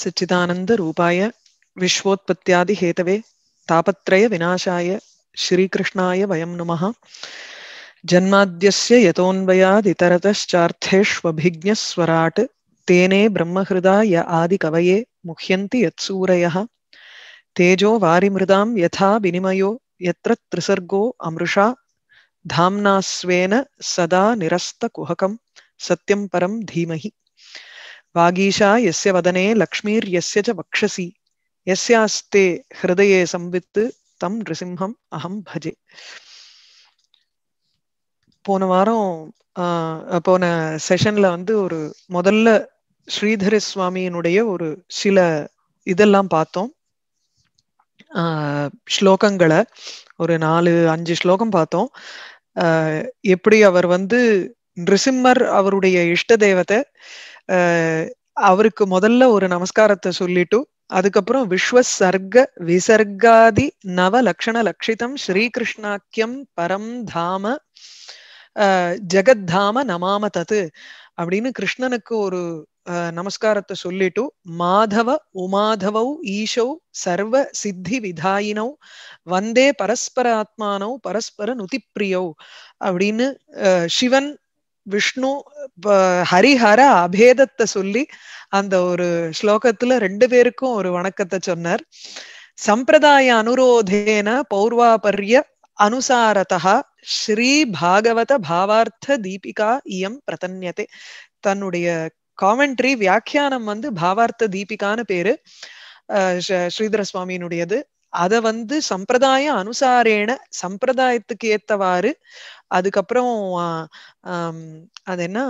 सच्चिदानंद रूपाय सच्चिदानन्दरूपाय विश्वोत्पत्त्यादिहेतवे तापत्रयविनाशाय श्रीकृष्णाय वयम नमः जन्माद्यस्य यतोऽन्वयादितरतश्चार्थेष्वभिज्ञस्वराट् तेने ब्रह्महृदा य आदिकवये मुह्यन्ति यत्सूरयः तेजो वारिमृदां यथा विनिमयो यत्र त्रिसर्गो अमृषा धाम्नास्वेन सदा निरस्तकुहकं सत्यं परं धीमहि வாகீஷா எஸ்ய வதனே லக்ஷ்மீர் எஸ்ய ச வக்ஷசி எஸ்யாஸ்தே ஹிருதயே சம்வித்து தம் நிருசிம்ஹம் அகம் பஜே போன வாரம் போன செஷன்ல வந்து ஒரு முதல்ல ஸ்ரீதர சுவாமியினுடைய ஒரு சில இதெல்லாம் பார்த்தோம் ஸ்லோகங்களை ஒரு நாலு அஞ்சு ஸ்லோகம் பார்த்தோம் எப்படி அவர் வந்து நிருசிம்மர் அவருடைய இஷ்ட தெய்வத்தை அவருக்கு முதல்ல ஒரு நமஸ்காரத்தை சொல்லிட்டு அதுக்கப்புறம் விஸ்வ சர்க்க விசர்காதி நவ லக்ஷண லட்சிதம் ஸ்ரீகிருஷ்ணாக்கியம் பரம் தாம ஜெகத்தாம நமாம தத்து அப்படின்னு கிருஷ்ணனுக்கு ஒரு நமஸ்காரத்தை சொல்லிட்டு மாதவ உமாதவௌ ஈஷௌ சர்வ சித்தி விதாயினௌ வந்தே பரஸ்பர பரஸ்பர நுதிப்பிரியௌ அப்படின்னு சிவன் விஷ்ணு ஹரிஹர அபேதத்தை சொல்லி அந்த ஒரு ஸ்லோகத்துல ரெண்டு பேருக்கும் ஒரு வணக்கத்தை சொன்னார் சம்பிரதாய அனுரோதேன பௌர்வாபர்ய அனுசாரதா ஸ்ரீ பாகவத பாவார்த்த தீபிகா இயம் பிரதன்யதே தன்னுடைய காமெண்ட்ரி வியாக்கியானம் வந்து பாவார்த்த தீபிகான்னு பேரு ஸ்ரீதர சுவாமியினுடையது அதை வந்து சம்பிரதாய அனுசாரேன சம்பிரதாயத்துக்கு ஏத்தவாறு அதுக்கப்புறம் அது என்ன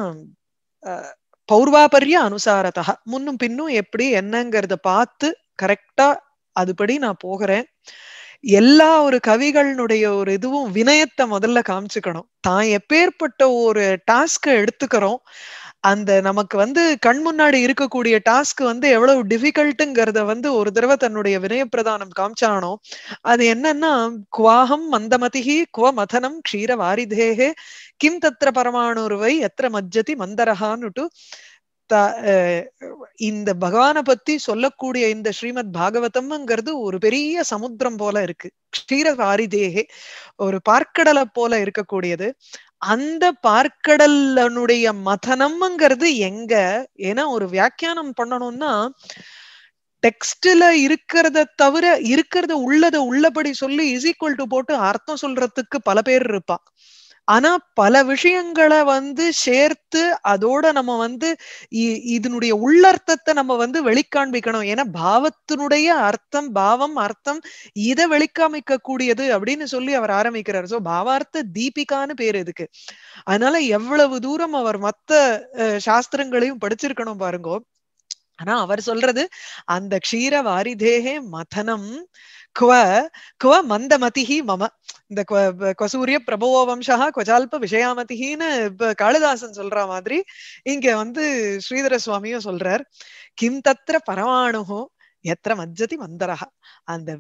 பௌர்வாபரிய அனுசாரதா முன்னும் பின்னும் எப்படி என்னங்கிறத பார்த்து கரெக்டா அதுபடி நான் போகிறேன் எல்லா ஒரு கவிகளினுடைய ஒரு இதுவும் வினயத்தை முதல்ல காமிச்சுக்கணும் தான் எப்பேற்பட்ட ஒரு டாஸ்கை எடுத்துக்கிறோம் அந்த நமக்கு வந்து கண் முன்னாடி இருக்கக்கூடிய டாஸ்க் வந்து எவ்வளவு டிஃபிகல்ட்டுங்கிறத வந்து ஒரு தடவை தன்னுடைய வினயப்பிரதானம் காமிச்சானோ அது என்னன்னா குவாகம் மந்தமதிகி குவ மதனம் க்ஷீர வாரிதேகே கிம் தத்திர பரமானுருவை எத்திர மஜ்ஜதி மந்தரஹான்னுட்டு இந்த பகவான பத்தி சொல்லக்கூடிய இந்த ஸ்ரீமத் பாகவதம்ங்கிறது ஒரு பெரிய சமுத்திரம் போல இருக்கு க்ஷீர வாரிதேகே ஒரு பார்க்கடலை போல இருக்கக்கூடியது அந்த பார்க்கடல்லனுடைய மதனம்ங்கிறது எங்க ஏன்னா ஒரு வியாக்கியானம் பண்ணணும்னா டெக்ஸ்ட்ல இருக்கிறத தவிர இருக்கிறத உள்ளத உள்ளபடி சொல்லி இஸ் ஈக்குவல் டு போட்டு அர்த்தம் சொல்றதுக்கு பல பேர் இருப்பா ஆனா பல விஷயங்களை வந்து சேர்த்து அதோட நம்ம வந்து இதனுடைய உள்ளர்த்தத்தை நம்ம வந்து வெளிக்காண்பிக்கணும் ஏன்னா பாவத்தினுடைய அர்த்தம் பாவம் அர்த்தம் இதை வெளிக்காமிக்க கூடியது அப்படின்னு சொல்லி அவர் ஆரம்பிக்கிறார் சோ பாவார்த்த தீபிகான்னு பேர் இதுக்கு அதனால எவ்வளவு தூரம் அவர் மத்த சாஸ்திரங்களையும் படிச்சிருக்கணும் பாருங்கோ ஆனா அவர் சொல்றது அந்த க்ஷீர வாரிதேகே மதனம் குவ மந்த மதிஹி மம இந்த கொசூரிய பிரபவோ வம்சா கொஜால்ப விஷயாமதிஹின்னு காளிதாசன் சொல்ற மாதிரி இங்க வந்து ஸ்ரீதர சுவாமியும் சொல்றார் கிம் தத்திர பரமாணுகும் எத்திர மஜ்ஜதி மந்தரகா அந்த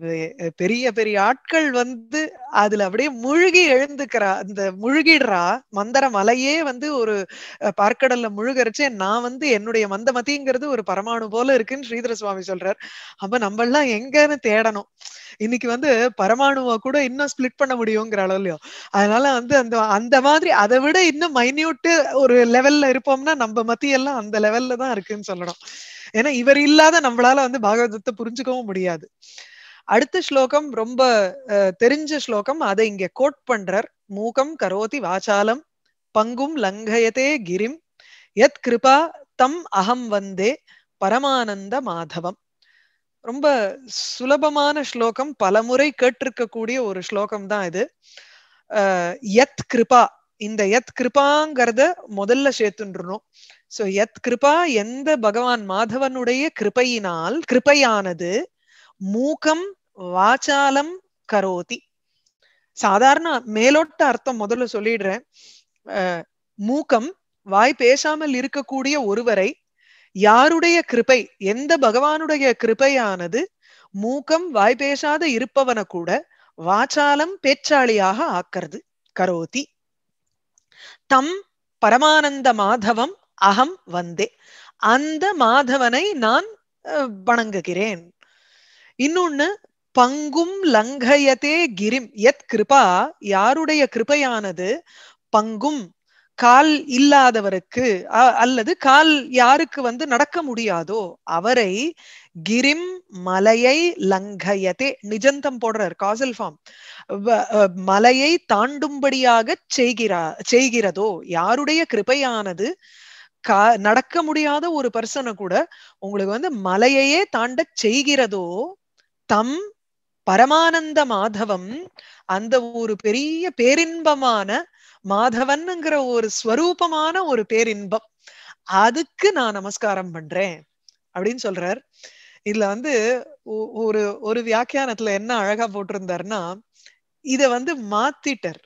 பெரிய பெரிய ஆட்கள் வந்து அதுல அப்படியே முழுகி எழுந்துக்கிறா அந்த முழுகிடுறா மந்தர மலையே வந்து ஒரு பார்க்கடல்ல முழுகரிச்சு நான் வந்து என்னுடைய மந்தமதிங்கிறது ஒரு பரமாணு போல இருக்குன்னு ஸ்ரீதர சுவாமி சொல்றாரு அப்ப நம்ம எல்லாம் எங்கன்னு தேடணும் இன்னைக்கு வந்து பரமாணுவை கூட இன்னும் ஸ்பிளிட் பண்ண முடியுங்கிற அளவுலயோ அதனால வந்து அந்த அந்த மாதிரி அதை விட இன்னும் மைன்யூட்டு ஒரு லெவல்ல இருப்போம்னா நம்ம மத்தியெல்லாம் அந்த லெவல்ல தான் இருக்குன்னு சொல்லணும் ஏன்னா இவர் இல்லாத நம்மளால வந்து பாகவதத்தை புரிஞ்சுக்கவும் முடியாது அடுத்த ஸ்லோகம் ரொம்ப தெரிஞ்ச ஸ்லோகம் அதை இங்க கோட் பண்றார் மூகம் கரோதி வாசாலம் பங்கும் லங்கயதே கிரிம் எத் கிருபா தம் அகம் வந்தே பரமானந்த மாதவம் ரொம்ப சுலபமான ஸ்லோகம் பலமுறை கேட்டிருக்கக்கூடிய ஒரு ஸ்லோகம் தான் இது எத் கிருபா இந்த எத் கிருபாங்கிறத முதல்ல சேர்த்துன்றணும் சோ எத் கிருபா எந்த பகவான் மாதவனுடைய கிருபையினால் கிருபையானது மூக்கம் வாச்சாலம் கரோதி சாதாரண மேலோட்ட அர்த்தம் முதல்ல சொல்லிடுறேன் மூக்கம் வாய் பேசாமல் இருக்கக்கூடிய ஒருவரை யாருடைய கிருபை எந்த பகவானுடைய கிருபையானது மூக்கம் வாய் பேசாத இருப்பவன கூட வாச்சாலம் பேச்சாளியாக ஆக்கிறது கரோதி தம் பரமானந்த மாதவம் அகம் வந்தே அந்த மாதவனை நான் வணங்குகிறேன் இன்னொன்னு பங்கும் லங்கயதே கிரிம் எத் கிருபா யாருடைய கிருபையானது பங்கும் கால் இல்லாதவருக்கு அல்லது கால் யாருக்கு வந்து நடக்க முடியாதோ அவரை கிரிம் மலையை லங்கயதே நிஜந்தம் போடுறார் காசல் ஃபார்ம் மலையை தாண்டும்படியாக செய்கிறா செய்கிறதோ யாருடைய கிருபையானது கா நடக்க முடியாத ஒரு பர்சனை கூட உங்களுக்கு வந்து மலையையே தாண்ட செய்கிறதோ தம் பரமானந்த மாதவம் அந்த ஒரு பெரிய பேரின்பமான மாதவன்ங்கிற ஒரு ஸ்வரூபமான ஒரு பேரின்பம் அதுக்கு நான் நமஸ்காரம் பண்றேன் அப்படின்னு சொல்றார் இதுல வந்து ஒரு ஒரு வியாக்கியானத்துல என்ன அழகா போட்டிருந்தாருன்னா இத வந்து மாத்திட்டர்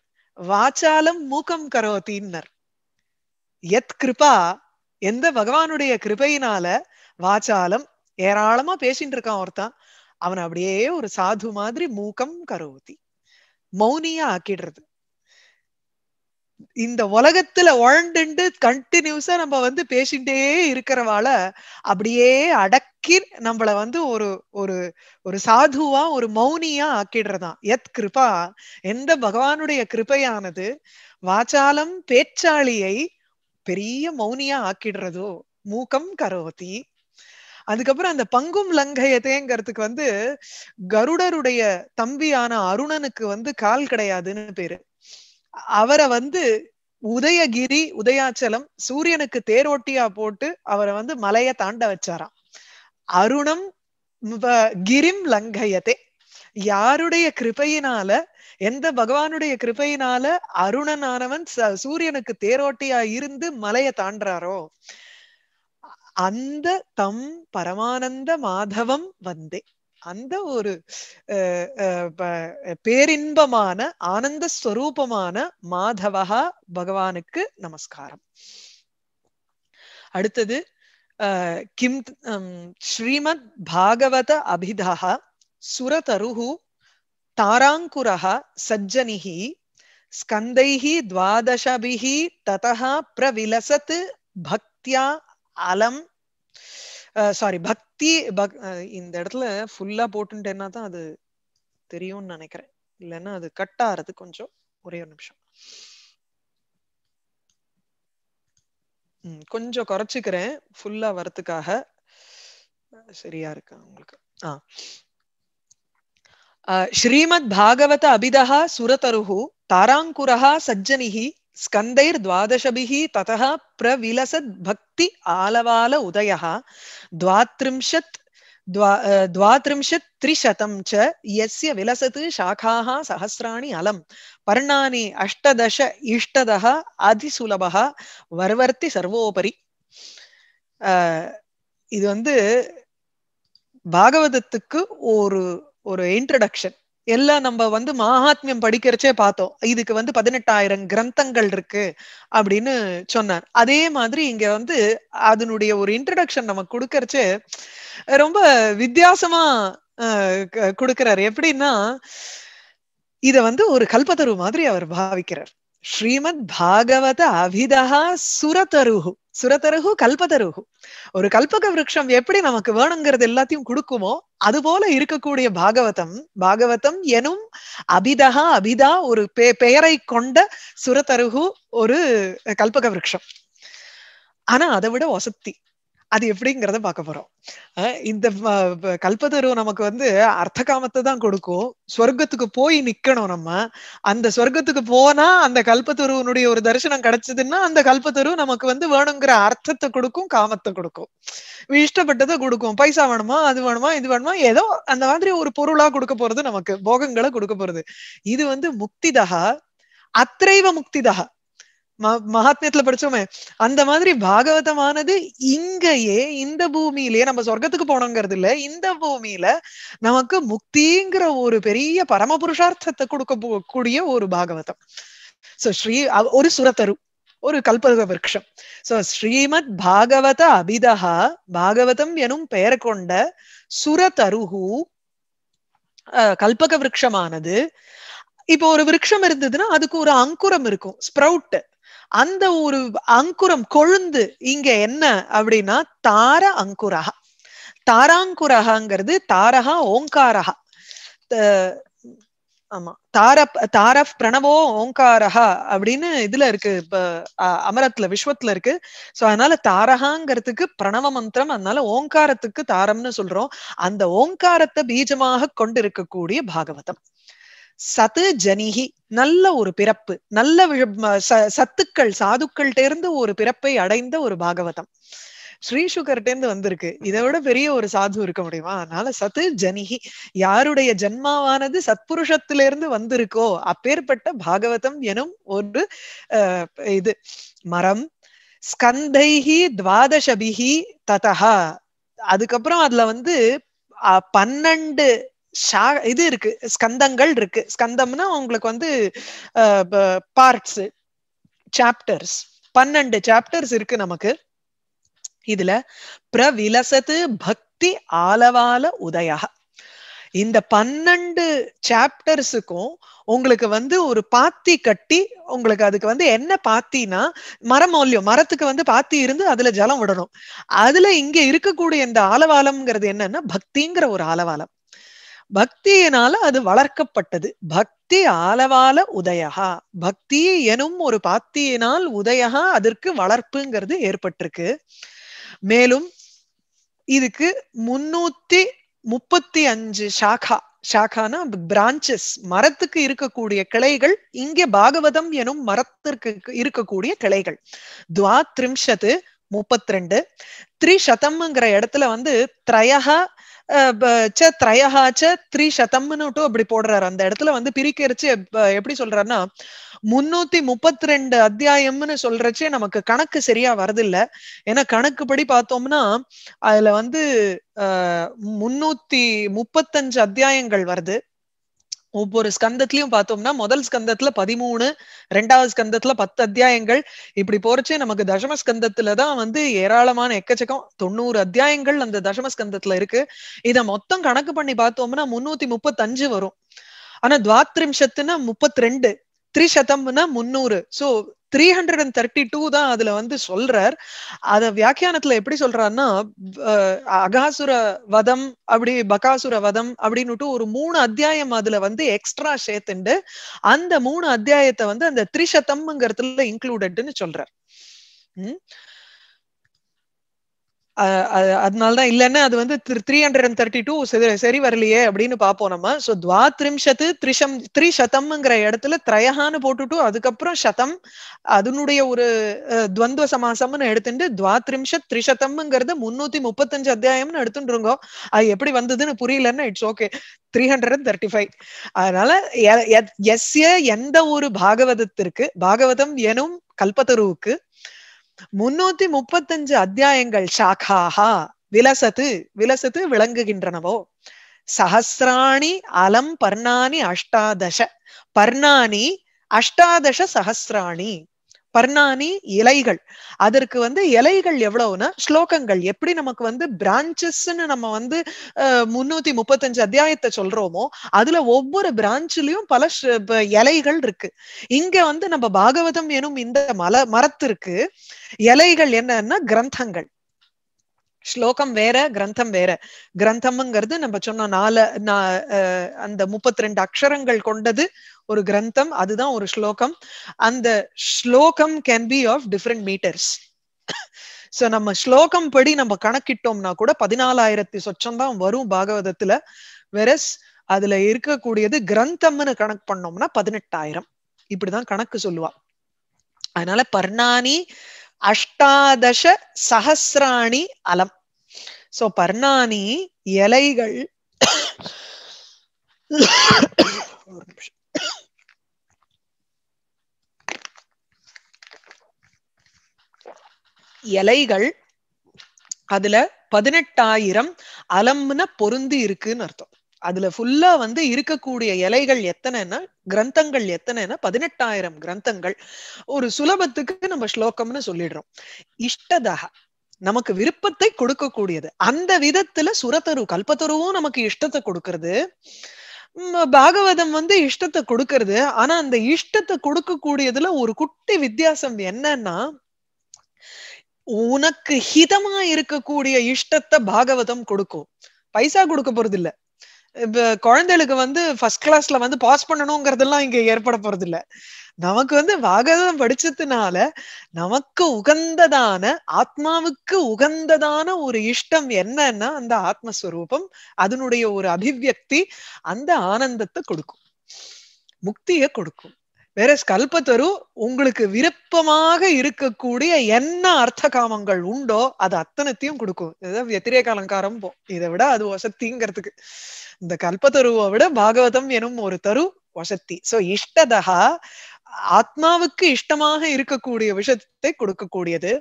வாச்சாலம் மூக்கம் தீன்னர் எத் கிருபா எந்த பகவானுடைய கிருபையினால வாச்சாலம் ஏராளமா பேசிட்டு இருக்கான் ஒருத்தான் அவன் அப்படியே ஒரு சாது மாதிரி மூக்கம் கரோதி மௌனியா ஆக்கிடுறது இந்த உலகத்துல உழண்டுண்டு கண்டினியூஸா நம்ம வந்து பேசிட்டே இருக்கிறவால அப்படியே அடக்கி நம்மள வந்து ஒரு ஒரு ஒரு சாதுவா ஒரு மௌனியா ஆக்கிடுறதாம் எத் கிருபா எந்த பகவானுடைய கிருபையானது வாச்சாலம் பேச்சாளியை பெரிய மௌனியா ஆக்கிடுறதோ மூக்கம் கரோதி அதுக்கப்புறம் அந்த பங்கும் லங்கயத்தேங்கிறதுக்கு வந்து கருடருடைய தம்பியான அருணனுக்கு வந்து கால் கிடையாதுன்னு பேரு அவரை வந்து உதயகிரி உதயாச்சலம் சூரியனுக்கு தேரோட்டியா போட்டு அவரை வந்து மலைய தாண்ட வச்சாராம் அருணம் கிரிம் லங்கயத்தே யாருடைய கிருபையினால எந்த பகவானுடைய கிருபையினால அருணனானவன் சூரியனுக்கு தேரோட்டியா இருந்து மலையை தாண்டாரோ அந்த தம் பரமானந்த மாதவம் வந்தே அந்த ஒரு பேரின்பமான ஆனந்த ஸ்வரூபமான மாதவா பகவானுக்கு நமஸ்காரம் அடுத்தது கிம் ஸ்ரீமத் பாகவத அபிதா சுரதருஹு தாராங்குரஹ சஜ்ஜனிஹி ஸ்கந்தை துவாதசபிஹி ததஹ பிரவிலசத் பக்தியா அலம் சாரி பக்தி இந்த இடத்துல ஃபுல்லா போட்டுட்டேன்னா தான் அது தெரியும்னு நினைக்கிறேன் இல்லைன்னா அது கட் ஆறது கொஞ்சம் ஒரே ஒரு நிமிஷம் கொஞ்சம் குறைச்சிக்கிறேன் ஃபுல்லா வரத்துக்காக சரியா இருக்கா உங்களுக்கு ஆஹ் ஸ்ரீமத் பாகவத அபிதா சுரதருஹு தாராங்குரா சஜ்ஜனிஹி ஸ்கந்தைர் துவாதசபிஹி ததா பிரவிலசத் பக்தி ஆலவால உதயா துவாத்ரிம்ஷத் द्वात्रिंशत् त्रिशतं च यस्य विलसत् शाखाः सहस्राणि अलं पर्णानि अष्टदश इष्टदः வர்வர்த்தி சர்வோபரி இது வந்து பாகவதத்துக்கு ஒரு ஒரு இன்ட்ரடக்ஷன் எல்லாம் நம்ம வந்து மகாத்மியம் படிக்கிறச்சே பார்த்தோம் இதுக்கு வந்து பதினெட்டாயிரம் கிரந்தங்கள் இருக்கு அப்படின்னு சொன்னார் அதே மாதிரி இங்க வந்து அதனுடைய ஒரு இன்ட்ரடக்ஷன் நம்ம கொடுக்கறச்சே ரொம்ப வித்தியாசமா கொடுக்கிறார் எப்படின்னா இத வந்து ஒரு கல்பதரு மாதிரி அவர் பாவிக்கிறார் ஸ்ரீமத் பாகவத அபிதஹா சுரதருகு சுரதருகு கல்பதருகு ஒரு கல்பக விரக்ஷம் எப்படி நமக்கு வேணுங்கிறது எல்லாத்தையும் கொடுக்குமோ அது போல இருக்கக்கூடிய பாகவதம் பாகவதம் எனும் அபிதா அபிதா ஒரு பெயரை கொண்ட சுரதருகு ஒரு கல்பக விரக்ஷம் ஆனா அதை விட வசத்தி அது எப்படிங்கிறத பார்க்க போறோம் இந்த கல்பதரு நமக்கு வந்து அர்த்த காமத்தை தான் கொடுக்கும் சொர்க்கத்துக்கு போய் நிக்கணும் நம்ம அந்த சொர்க்கத்துக்கு போனா அந்த கல்பத்தருவனுடைய ஒரு தரிசனம் கிடைச்சதுன்னா அந்த கல்பத்தரு நமக்கு வந்து வேணுங்கிற அர்த்தத்தை கொடுக்கும் காமத்தை கொடுக்கும் இஷ்டப்பட்டதை கொடுக்கும் பைசா வேணுமா அது வேணுமா இது வேணுமா ஏதோ அந்த மாதிரி ஒரு பொருளா கொடுக்க போறது நமக்கு போகங்களை கொடுக்க போறது இது வந்து முக்திதகா அத்திரைவ முக்திதகா மகாத்மியத்துல படிச்சோமே அந்த மாதிரி பாகவதமானது இங்கேயே இந்த பூமியிலேயே நம்ம சொர்க்கத்துக்கு போனோங்கிறது இல்ல இந்த பூமியில நமக்கு முக்திங்கிற ஒரு பெரிய பரம புருஷார்த்தத்தை கொடுக்க கூடிய ஒரு பாகவதம் சோ ஸ்ரீ ஒரு சுரத்தரு ஒரு கல்பக விரக்ஷம் சோ ஸ்ரீமத் பாகவத அபிதா பாகவதம் எனும் பெயர் கொண்ட சுரதருகு கல்பக விரக்ஷமானது இப்போ ஒரு விரக்ஷம் இருந்ததுன்னா அதுக்கு ஒரு அங்குரம் இருக்கும் ஸ்ப்ரவுட் அந்த ஒரு அங்குரம் கொழுந்து இங்க என்ன அப்படின்னா தார அங்குரஹா தாராங்குரஹாங்கிறது தாரகா ஓங்காரஹா ஆமா தாரப் தார பிரணவோ ஓங்காரஹா அப்படின்னு இதுல இருக்கு இப்ப அமரத்துல விஸ்வத்துல இருக்கு சோ அதனால தாரகாங்கிறதுக்கு பிரணவ மந்திரம் அதனால ஓங்காரத்துக்கு தாரம்னு சொல்றோம் அந்த ஓங்காரத்தை பீஜமாக கொண்டிருக்கக்கூடிய பாகவதம் சத்து ஜனிகி நல்ல ஒரு பிறப்பு நல்ல சத்துக்கள் சாதுக்கள் இருந்து ஒரு பிறப்பை அடைந்த ஒரு பாகவதம் ஸ்ரீ சுகர்டேந்து வந்திருக்கு இதை விட பெரிய ஒரு சாது இருக்க முடியுமா அதனால சத்து ஜனிகி யாருடைய ஜன்மாவானது சத்புருஷத்திலிருந்து வந்திருக்கோ அப்பேற்பட்ட பாகவதம் எனும் ஒரு இது மரம் ஸ்கந்தைஹி துவாதசபிஹி ததஹா அதுக்கப்புறம் அதுல வந்து பன்னெண்டு ஷா இது இருக்கு ஸ்கந்தங்கள் இருக்கு ஸ்கந்தம்னா உங்களுக்கு வந்து பார்ட்ஸ் சாப்டர்ஸ் பன்னெண்டு சாப்டர்ஸ் இருக்கு நமக்கு இதுல பிரவிலசத்து பக்தி ஆலவால உதயா இந்த பன்னெண்டு சாப்டர்ஸுக்கும் உங்களுக்கு வந்து ஒரு பாத்தி கட்டி உங்களுக்கு அதுக்கு வந்து என்ன பாத்தினா மரமௌல்யம் மரத்துக்கு வந்து பாத்தி இருந்து அதுல ஜலம் விடணும் அதுல இங்க இருக்கக்கூடிய இந்த ஆலவாலம்ங்கிறது என்னன்னா பக்திங்கிற ஒரு ஆலவாலம் பக்தியினால அது வளர்க்கப்பட்டது பக்தி ஆலவால உதயகா பக்தி எனும் ஒரு பாத்தியினால் உதயகா அதற்கு வளர்ப்புங்கிறது ஏற்பட்டிருக்கு மேலும் இதுக்கு முன்னூத்தி முப்பத்தி அஞ்சு சாகா சாகானா பிரான்ச்சஸ் மரத்துக்கு இருக்கக்கூடிய கிளைகள் இங்கே பாகவதம் எனும் மரத்திற்கு இருக்கக்கூடிய கிளைகள் துவா திரிம்ஷத்து முப்பத்தி ரெண்டு த்ரிசதம்ங்கிற இடத்துல வந்து திரையகா ச திரையஹா ச அப்படி போடுறாரு அந்த இடத்துல வந்து பிரிக்கரிச்சு எப்படி சொல்றாருன்னா முன்னூத்தி முப்பத்தி ரெண்டு அத்தியாயம்னு சொல்றச்சே நமக்கு கணக்கு சரியா வரதில்ல ஏன்னா கணக்கு படி பார்த்தோம்னா அதுல வந்து முன்னூத்தி முப்பத்தஞ்சு அத்தியாயங்கள் வருது ஒவ்வொரு ஸ்கந்தத்திலயும் பார்த்தோம்னா முதல் ஸ்கந்தத்துல பதிமூணு ரெண்டாவது ஸ்கந்தத்துல பத்து அத்தியாயங்கள் இப்படி போறச்சே நமக்கு தசம ஸ்கந்தத்துல தான் வந்து ஏராளமான எக்கச்சக்கம் தொண்ணூறு அத்தியாயங்கள் அந்த தசம ஸ்கந்தத்துல இருக்கு இத மொத்தம் கணக்கு பண்ணி பார்த்தோம்னா முன்னூத்தி முப்பத்தஞ்சு வரும் ஆனா துவாத்ரிம்சத்துனா முப்பத்தி ரெண்டு த்ரிசதம்னா முன்னூறு so three hundred and thirty two தான் அதுல வந்து சொல்றார் அத வியாக்கியானத்துல எப்படி சொல்றாருன்னா அகாசுர வதம் அப்படி பகாசுர வதம் அப்படின்னுட்டு ஒரு மூணு அத்தியாயம் அதுல வந்து எக்ஸ்ட்ரா சேர்த்துண்டு அந்த மூணு அத்தியாயத்தை வந்து அந்த த்ரிசத்தம்ங்கிறதுல இன்க்ளூடட்னு சொல்றார் அதனாலதான் தான் இல்லைன்னா அது வந்து three hundred and thirty two சரி வரலையே அப்படின்னு பார்ப்போம் நம்ம சோ துவா திரிம்ஷத்து த்ரிஷம் சதம்ங்கிற இடத்துல திரையகான்னு போட்டுட்டு அதுக்கப்புறம் சதம் அதனுடைய ஒரு துவந்துவ சமாசம்னு எடுத்துட்டு துவா திரிம்ஷத் த்ரிசதம்ங்கிறது முன்னூத்தி முப்பத்தஞ்சு அத்தியாயம்னு எடுத்துட்டுருங்கோ அது எப்படி வந்ததுன்னு புரியலன்னா it's okay three hundred and thirty five அதனால எஸ்ய எந்த ஒரு பாகவதத்திற்கு பாகவதம் எனும் கல்பதருவுக்கு முன்னூத்தி முப்பத்தஞ்சு அத்தியாயங்கள் சாக்காஹா விலசத்து விலசத்து விளங்குகின்றனவோ சஹசிராணி அலம் பர்ணானி அஷ்டாதச பர்ணானி அஷ்டாதச சஹசிராணி பர்ணானி இலைகள் அதற்கு வந்து இலைகள் எவ்வளவுன்னா ஸ்லோகங்கள் எப்படி நமக்கு வந்து பிரான்ச்சஸ்ன்னு நம்ம வந்து முன்னூத்தி முப்பத்தஞ்சு அத்தியாயத்தை சொல்றோமோ அதுல ஒவ்வொரு பிரான்ச்லயும் பல இலைகள் இருக்கு இங்க வந்து நம்ம பாகவதம் எனும் இந்த மல மரத்திற்கு இலைகள் என்னன்னா கிரந்தங்கள் ஸ்லோகம் வேற கிரந்தம் வேற கிரந்தம்ங்கிறது நம்ம சொன்ன நாலு அந்த முப்பத்தி ரெண்டு அக்ஷரங்கள் கொண்டது ஒரு கிரந்தம் அதுதான் ஒரு ஸ்லோகம் அந்த ஸ்லோகம் can be of different metres so நம்ம ஸ்லோகம் படி நம்ம கணக்கிட்டோம்னா கூட பதினாலாயிரத்தி சொச்சம் தான் வரும் பாகவதத்துல வெரஸ் அதுல இருக்கக்கூடியது கிரந்தம்னு கணக்கு பண்ணோம்னா பதினெட்டாயிரம் இப்படிதான் கணக்கு சொல்லுவா அதனால பர்ணானி அஷ்டாதச சஹசிராணி அலம் சோ பர்ணானி இலைகள் இலைகள் அதுல பதினெட்டாயிரம் அலம்னு பொருந்து இருக்குன்னு அர்த்தம் அதுல ஃபுல்லா வந்து இருக்கக்கூடிய இலைகள் எத்தனைன்னா கிரந்தங்கள் எத்தனைன்னா பதினெட்டாயிரம் கிரந்தங்கள் ஒரு சுலபத்துக்கு நம்ம ஸ்லோகம்னு சொல்லிடுறோம் இஷ்டதக நமக்கு விருப்பத்தை கொடுக்கக்கூடியது அந்த விதத்துல சுரத்தரு கல்பத்தருவும் நமக்கு இஷ்டத்தை கொடுக்கறது பாகவதம் வந்து இஷ்டத்தை கொடுக்கறது ஆனா அந்த இஷ்டத்தை கொடுக்கக்கூடியதுல ஒரு குட்டி வித்தியாசம் என்னன்னா உனக்கு ஹிதமா இருக்கக்கூடிய இஷ்டத்தை பாகவதம் கொடுக்கும் பைசா கொடுக்க போறது இல்ல குழந்தைகளுக்கு வந்து ஃபர்ஸ்ட் கிளாஸ்ல வந்து பாஸ் பண்ணணுங்கிறதெல்லாம் இங்க ஏற்பட போறது இல்ல நமக்கு வந்து வாகதம் படிச்சதுனால நமக்கு உகந்ததான ஆத்மாவுக்கு உகந்ததான ஒரு இஷ்டம் என்னன்னா அந்த ஆத்மஸ்வரூபம் அதனுடைய ஒரு அபிவியக்தி அந்த ஆனந்தத்தை கொடுக்கும் முக்திய கொடுக்கும் வேற கல்பத்தரு உங்களுக்கு விருப்பமாக இருக்கக்கூடிய என்ன அர்த்த காமங்கள் உண்டோ அது அத்தனத்தையும் கொடுக்கும் இதுதான் வெத்திரேக அலங்காரம் போ இதை விட அது வசத்திங்கிறதுக்கு இந்த கல்பத்தருவை விட பாகவதம் எனும் ஒரு தரு வசத்தி சோ இஷ்டதா ஆத்மாவுக்கு இஷ்டமாக இருக்கக்கூடிய விஷயத்தை கொடுக்கக்கூடியது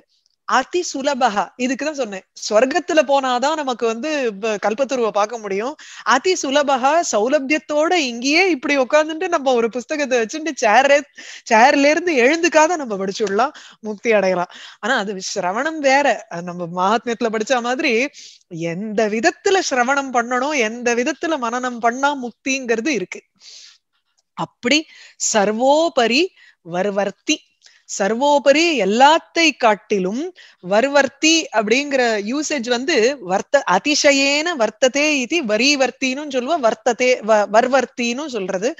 அதி சுலபகா இதுக்குதான் சொன்னேன் ஸ்வர்க்கத்துல போனாதான் நமக்கு வந்து கல்பத்துருவை பார்க்க முடியும் அதி சுலபகா சௌலபியத்தோட இங்கேயே இப்படி உட்காந்துட்டு நம்ம ஒரு புஸ்தகத்தை வச்சுட்டு சேர் சேர்ல இருந்து எழுந்துக்காத நம்ம படிச்சுடலாம் முக்தி அடையலாம் ஆனா அது சிரவணம் வேற நம்ம மகாத்மியத்துல படிச்ச மாதிரி எந்த விதத்துல சிரவணம் பண்ணணும் எந்த விதத்துல மனநம் பண்ணா முக்திங்கிறது இருக்கு அப்படி சர்வோபரி வர்வர்த்தி சர்வோபரி எல்லாத்தை காட்டிலும் வர்வர்த்தி அப்படிங்கிற யூசேஜ் வந்து வர்த்த அதிசயேன வர்த்ததே இது வரிவர்த்தின்னு சொல்லுவோம் வர்த்ததே வர்வர்த்தின்னு சொல்றது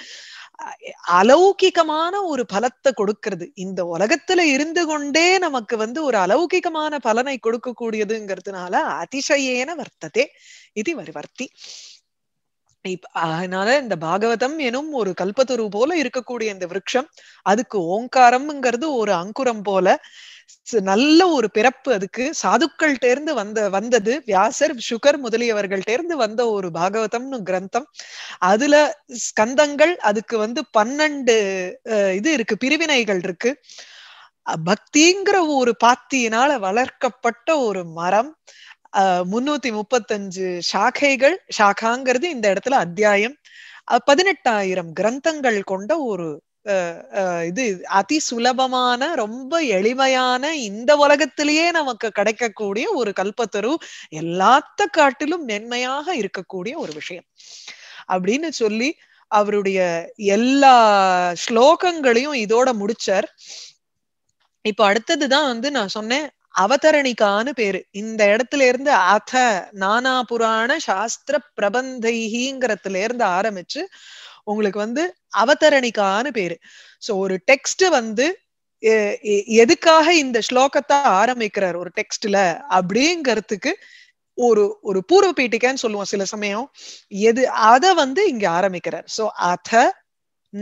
அலௌகிகமான ஒரு பலத்தை கொடுக்கறது இந்த உலகத்துல இருந்து கொண்டே நமக்கு வந்து ஒரு அலௌகிகமான பலனை கொடுக்கக்கூடியதுங்கிறதுனால அதிசயேன வர்த்ததே இது வரிவர்த்தி அதனால இந்த பாகவதம் எனும் ஒரு கல்பத்துரு போல இருக்கக்கூடிய இந்த விரக்ஷம் அதுக்கு ஓங்காரம்ங்கிறது ஒரு அங்குரம் போல நல்ல ஒரு பிறப்பு அதுக்கு சாதுக்கள் தேர்ந்து வந்த வந்தது வியாசர் சுகர் முதலியவர்கள் தேர்ந்து வந்த ஒரு பாகவதம்னு கிரந்தம் அதுல ஸ்கந்தங்கள் அதுக்கு வந்து பன்னெண்டு இது இருக்கு பிரிவினைகள் இருக்கு பக்திங்கிற ஒரு பாத்தியினால வளர்க்கப்பட்ட ஒரு மரம் முன்னூத்தி முப்பத்தஞ்சு சாக்கைகள் சாகாங்கிறது இந்த இடத்துல அத்தியாயம் பதினெட்டாயிரம் கிரந்தங்கள் கொண்ட ஒரு இது அதி சுலபமான ரொம்ப எளிமையான இந்த உலகத்திலேயே நமக்கு கிடைக்கக்கூடிய ஒரு கல்பத்தரு எல்லாத்த காட்டிலும் மென்மையாக இருக்கக்கூடிய ஒரு விஷயம் அப்படின்னு சொல்லி அவருடைய எல்லா ஸ்லோகங்களையும் இதோட முடிச்சார் இப்ப அடுத்ததுதான் வந்து நான் சொன்னேன் அவதரணிக்கான்னு பேரு இந்த இடத்துல இருந்து அத நானா புராண சாஸ்திர பிரபந்தைகிங்கிறதுல இருந்து ஆரம்பிச்சு உங்களுக்கு வந்து அவதரணிக்கான்னு பேரு சோ ஒரு டெக்ஸ்ட் வந்து எதுக்காக இந்த ஸ்லோகத்தை ஆரம்பிக்கிறார் ஒரு டெக்ஸ்ட்ல அப்படிங்கிறதுக்கு ஒரு ஒரு பூர்வ பீட்டிக்கன்னு சொல்லுவோம் சில சமயம் எது அத வந்து இங்க ஆரம்பிக்கிறார் சோ அத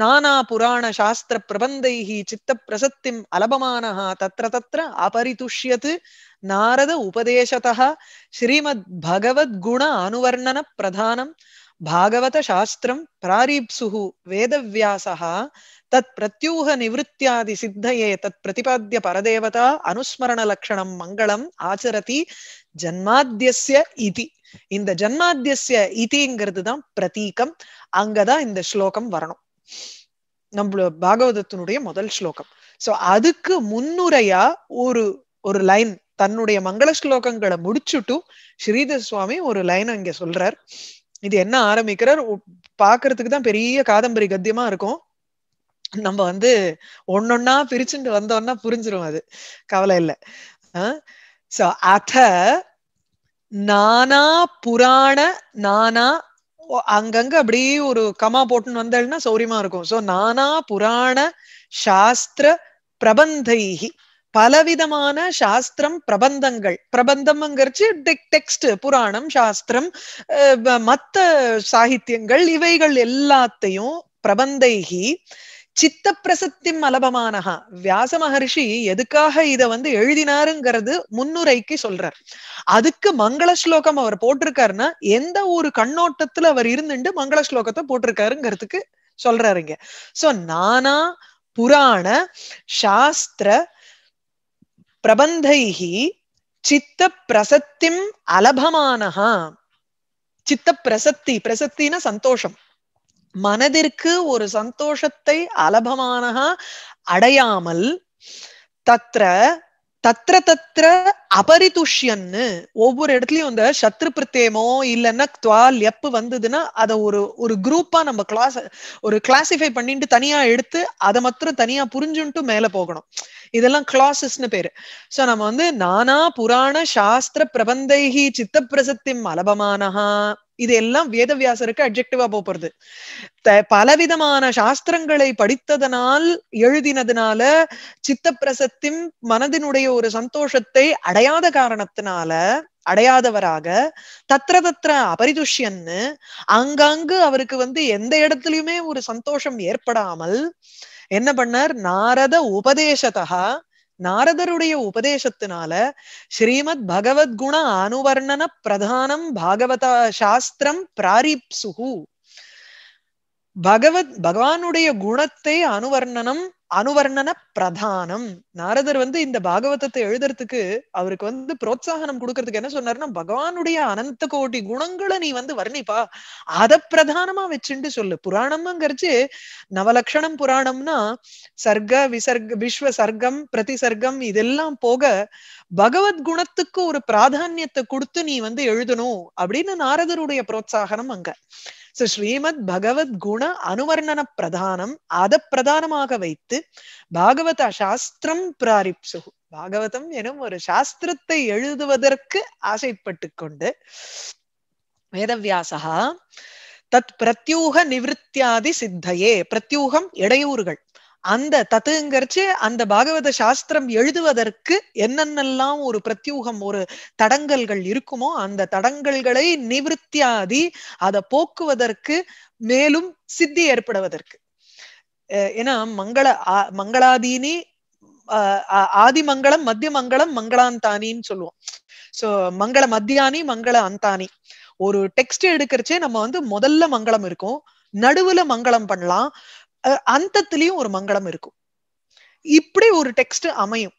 நானா புராண சாஸ்திர பிரபந்தைஹி சித்த பிரசத்திம் அலபமானஹா தத்திர தத்திர அபரிதுஷ்யத் நாரத உபதேசதா ஸ்ரீமத் பகவத் குண அனுவர்ணன பிரதானம் பாகவத சாஸ்திரம் பிராரீப்சுஹு வேதவியாசா தத் பிரத்யூக நிவத்தியாதி சித்தையே தத் பிரதிபாத்திய பரதேவதா அனுஸ்மரண லட்சணம் மங்களம் ஆச்சரதி ஜன்மாத்தியஸ்ய இதி இந்த ஜன்மாத்தியஸ்ய இதிங்கிறது தான் பிரதீகம் அங்கதான் இந்த ஸ்லோகம் வரணும் நம்மள பாகவதத்தினுடைய முதல் ஸ்லோகம் சோ அதுக்கு முன்னுரையா ஒரு ஒரு லைன் தன்னுடைய மங்கள ஸ்லோகங்களை முடிச்சுட்டும் ஸ்ரீதர் சுவாமி ஒரு லைன் இங்க சொல்றார் இது என்ன ஆரம்பிக்கிறார் பாக்குறதுக்கு தான் பெரிய காதம்பரி கத்தியமா இருக்கும் நம்ம வந்து ஒன்னொன்னா பிரிச்சுட்டு வந்தோம்னா புரிஞ்சிரும் அது கவலை இல்லை சோ அத நானா புராண நானா அங்கங்க அப்படியே ஒரு கமா போட்டுன்னு வந்தேன்னா சௌரியமா இருக்கும் சோ நானா புராண சாஸ்திர பிரபந்தைகி பலவிதமான சாஸ்திரம் பிரபந்தங்கள் பிரபந்தம்ங்கிறச்சு டெக்ஸ்ட் புராணம் சாஸ்திரம் மத்த சாகித்யங்கள் இவைகள் எல்லாத்தையும் பிரபந்தைகி சித்த பிரசத்தி மலபமானஹா வியாச மகர்ஷி எதுக்காக இத வந்து எழுதினாருங்கிறது முன்னுரைக்கு சொல்றார் அதுக்கு மங்கள ஸ்லோகம் அவர் போட்டிருக்காருன்னா எந்த ஒரு கண்ணோட்டத்துல அவர் இருந்துட்டு மங்கள ஸ்லோகத்தை போட்டிருக்காருங்கிறதுக்கு சொல்றாருங்க சோ நானா புராண சாஸ்திர பிரபந்தைகி சித்த பிரசத்திம் அலபமானஹா சித்த பிரசத்தி பிரசத்தின சந்தோஷம் மனதிற்கு ஒரு சந்தோஷத்தை அலபமானகா அடையாமல் தத்ர தத்திர தத்திர அபரிதுஷ்யன்னு ஒவ்வொரு இடத்துலயும் இந்த சத்ரு பிரத்தேமோ இல்லைன்னா துவா லெப்பு வந்ததுன்னா அதை ஒரு ஒரு குரூப்பா நம்ம கிளாஸ் ஒரு கிளாசிஃபை பண்ணிட்டு தனியா எடுத்து அதை மாத்திரம் தனியா புரிஞ்சுன்ட்டு மேல போகணும் இதெல்லாம் கிளாசஸ்னு பேரு சோ நம்ம வந்து நானா புராண சாஸ்திர பிரபந்தைகி சித்த பிரசத்திம் அலபமானஹா இது எல்லாம் வேதவியாசருக்கு அப்ஜெக்டிவா போறது பலவிதமான சாஸ்திரங்களை படித்ததனால் எழுதினதுனால சித்த பிரசத்தின் மனதினுடைய ஒரு சந்தோஷத்தை அடையாத காரணத்தினால அடையாதவராக தத்திர தத்திர அபரிதுஷ்யன்னு அங்கங்கு அவருக்கு வந்து எந்த இடத்துலயுமே ஒரு சந்தோஷம் ஏற்படாமல் என்ன பண்ணார் நாரத உபதேசத்தகா நாரதருடைய உபதேசத்தினால ஸ்ரீமத் பகவத்குண அனுவர்ணன பிரதானம் பாகவத சாஸ்திரம் பிராரிப்சுகு பகவத் பகவானுடைய குணத்தை அனுவர்ணனம் அனுவர்ணன பிரதானம் நாரதர் வந்து இந்த பாகவதத்தை எழுதுறதுக்கு அவருக்கு வந்து புரோத்சாகனம் கொடுக்கறதுக்கு என்ன சொன்னாருன்னா பகவானுடைய அனந்த கோடி குணங்களை நீ வந்து வர்ணிப்பா அத பிரதானமா வச்சுட்டு சொல்லு புராணம்ங்கிறச்சு நவலக்ஷணம் புராணம்னா சர்க்க விசர்க விஸ்வ சர்க்கம் பிரதிசர்க்கம் இதெல்லாம் போக பகவத் குணத்துக்கு ஒரு பிராதானியத்தை கொடுத்து நீ வந்து எழுதணும் அப்படின்னு நாரதருடைய புரோத்சாகனம் அங்க சோ ஸ்ரீமத் பகவத் குண அனுவர்ணன பிரதானம் அத பிரதானமாக வைத்து பாகவத சாஸ்திரம் பிராரிப்சு பாகவதம் எனும் ஒரு சாஸ்திரத்தை எழுதுவதற்கு ஆசைப்பட்டு கொண்டு வேதவியாசகா தத் பிரத்யூக நிவிருத்தியாதி சித்தையே பிரத்யூகம் இடையூறுகள் அந்த தத்துங்கிறச்சு அந்த பாகவத சாஸ்திரம் எழுதுவதற்கு என்னென்னலாம் ஒரு பிரத்யூகம் ஒரு தடங்கல்கள் இருக்குமோ அந்த தடங்கல்களை நிவர்த்தியாதி அதை போக்குவதற்கு மேலும் சித்தி ஏற்படுவதற்கு ஏன்னா மங்கள மங்களாதீனி ஆதிமங்கலம் மங்களம் மங்களாந்தானின்னு சொல்லுவோம் சோ மங்கள மத்தியானி மங்கள அந்தானி ஒரு டெக்ஸ்ட் எடுக்கிறச்சே நம்ம வந்து முதல்ல மங்களம் இருக்கும் நடுவுல மங்களம் பண்ணலாம் அந்தத்திலையும் ஒரு மங்களம் இருக்கும் இப்படி ஒரு டெக்ஸ்ட் அமையும்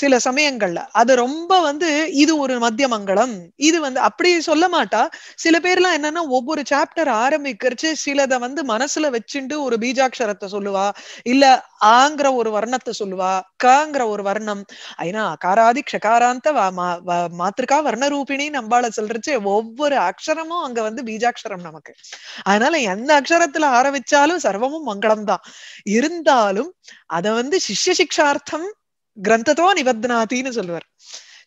சில சமயங்கள்ல அது ரொம்ப வந்து இது ஒரு மங்களம் இது வந்து அப்படி சொல்ல மாட்டா சில பேர்லாம் என்னன்னா ஒவ்வொரு சாப்டர் ஆரம்பிக்கிறச்சு சிலத வந்து மனசுல வச்சுட்டு ஒரு பீஜாட்சரத்தை சொல்லுவா இல்ல ஆங்கிற ஒரு வர்ணத்தை சொல்லுவா காங்கிற ஒரு வர்ணம் ஐனா அகாராதி க்ஷகாராந்த மாத்திருக்கா வர்ணரூபிணி நம்பால சொல்றச்சு ஒவ்வொரு அக்ஷரமும் அங்க வந்து பீஜாட்சரம் நமக்கு அதனால எந்த அக்ஷரத்துல ஆரம்பிச்சாலும் சர்வமும் மங்களம் தான் இருந்தாலும் அத வந்து சிஷ்ய சிக்ஷார்த்தம் கிரந்தத்தோ நிபத்னாத்தின்னு சொல்லுவார்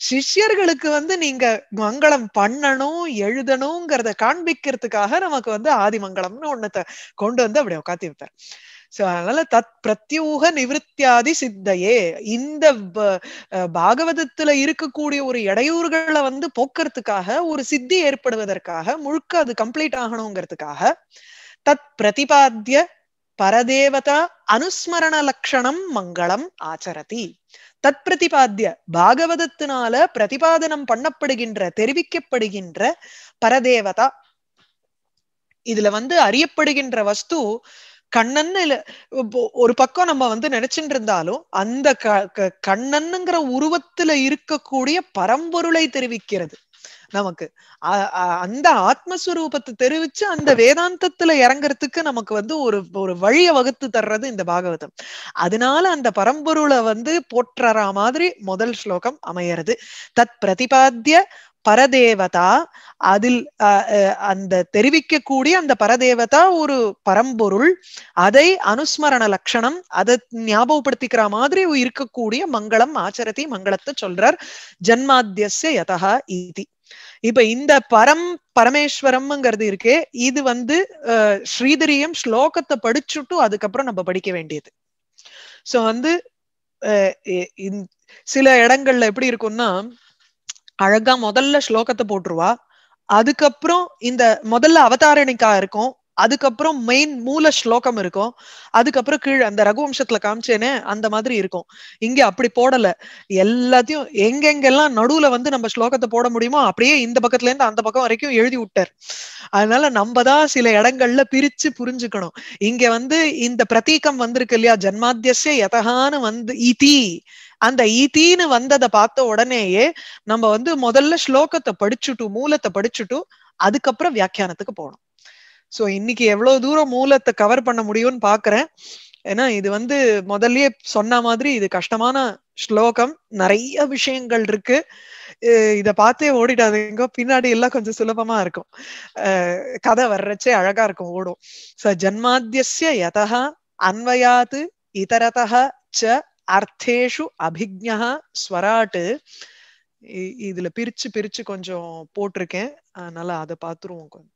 சிஷ்யர்களுக்கு வந்து நீங்க மங்களம் பண்ணணும் எழுதணுங்கிறத காண்பிக்கிறதுக்காக நமக்கு வந்து ஆதிமங்கலம்னு ஒன்னத்தை கொண்டு வந்து அப்படி உட்காத்தி வைப்பார் சோ அதனால தத் பிரத்யூக நிவத்தியாதி சித்தையே இந்த பாகவதத்துல இருக்கக்கூடிய ஒரு இடையூறுகளை வந்து போக்குறதுக்காக ஒரு சித்தி ஏற்படுவதற்காக முழுக்க அது கம்ப்ளீட் ஆகணுங்கிறதுக்காக தத் பிரதிபாத்திய பரதேவதா அனுஸ்மரண லக்ஷணம் மங்களம் ஆச்சரதி தத் பிரதிபாத்திய பாகவதத்தினால பிரதிபாதனம் பண்ணப்படுகின்ற தெரிவிக்கப்படுகின்ற பரதேவதா இதுல வந்து அறியப்படுகின்ற வஸ்து கண்ணன்னு ஒரு பக்கம் நம்ம வந்து நினைச்சுட்டு இருந்தாலும் அந்த க கண்ணன்னுங்கிற உருவத்துல இருக்கக்கூடிய பரம்பொருளை தெரிவிக்கிறது நமக்கு அந்த ஆத்மஸ்வரூபத்தை தெரிவிச்சு அந்த வேதாந்தத்துல இறங்குறதுக்கு நமக்கு வந்து ஒரு ஒரு வழிய வகுத்து தர்றது இந்த பாகவதம் அதனால அந்த பரம்பொருளை வந்து போற்றறா மாதிரி முதல் ஸ்லோகம் அமையறது தத் பிரதிபாத்திய பரதேவதா அதில் அந்த தெரிவிக்கக்கூடிய அந்த பரதேவதா ஒரு பரம்பொருள் அதை அனுஸ்மரண லட்சணம் அதை ஞாபகப்படுத்திக்கிற மாதிரி இருக்கக்கூடிய மங்களம் ஆச்சரதி மங்களத்தை சொல்றார் ஜன்மாத்தியஸ்ய யதா இதி இப்ப இந்த பரம் பரமேஸ்வரம்ங்கிறது இருக்கே இது வந்து ஸ்ரீதரியம் ஸ்லோகத்தை படிச்சுட்டு அதுக்கப்புறம் நம்ம படிக்க வேண்டியது சோ வந்து சில இடங்கள்ல எப்படி இருக்கும்னா அழகா முதல்ல ஸ்லோகத்தை போட்டுருவா அதுக்கப்புறம் இந்த முதல்ல அவதாரணிக்கா இருக்கும் அதுக்கப்புறம் மெயின் மூல ஸ்லோகம் இருக்கும் அதுக்கப்புறம் கீழே அந்த ரகுவம்சத்துல காமிச்சேனே அந்த மாதிரி இருக்கும் இங்க அப்படி போடல எல்லாத்தையும் எங்கெங்கெல்லாம் நடுவுல வந்து நம்ம ஸ்லோகத்தை போட முடியுமோ அப்படியே இந்த பக்கத்துல இருந்து அந்த பக்கம் வரைக்கும் எழுதி விட்டார் அதனால நம்ம தான் சில இடங்கள்ல பிரிச்சு புரிஞ்சுக்கணும் இங்க வந்து இந்த பிரதீகம் வந்திருக்கு இல்லையா ஜன்மாத்தியசே எதகான்னு வந்து இதி அந்த ஈத்தின்னு வந்ததை பார்த்த உடனேயே நம்ம வந்து முதல்ல ஸ்லோகத்தை படிச்சுட்டு மூலத்தை படிச்சுட்டு அதுக்கப்புறம் வியாக்கியானத்துக்கு போகணும் ஸோ இன்னைக்கு எவ்வளவு தூரம் மூலத்தை கவர் பண்ண முடியும்னு பாக்குறேன் ஏன்னா இது வந்து முதல்லயே சொன்ன மாதிரி இது கஷ்டமான ஸ்லோகம் நிறைய விஷயங்கள் இருக்கு இத பார்த்தே ஓடிட்டாதீங்க பின்னாடி எல்லாம் கொஞ்சம் சுலபமா இருக்கும் கதை வர்றச்சே அழகா இருக்கும் ஓடும் ச ஜன்மாத்தியசிய யதா அன்வயாத்து இதரதா ச அர்த்தேஷு அபிக்ஞா ஸ்வராட்டு இதுல பிரிச்சு பிரிச்சு கொஞ்சம் போட்டிருக்கேன் அதனால அதை பார்த்துருவோம் கொஞ்சம்